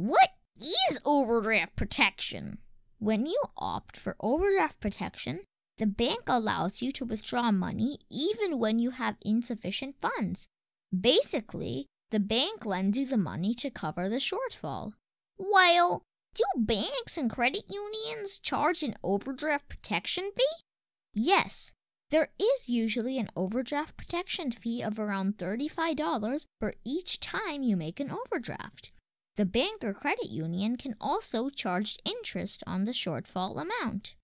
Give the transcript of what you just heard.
What is overdraft protection? When you opt for overdraft protection, the bank allows you to withdraw money even when you have insufficient funds. Basically, the bank lends you the money to cover the shortfall. While, do banks and credit unions charge an overdraft protection fee? Yes, there is usually an overdraft protection fee of around $35 for each time you make an overdraft. The bank or credit union can also charge interest on the shortfall amount.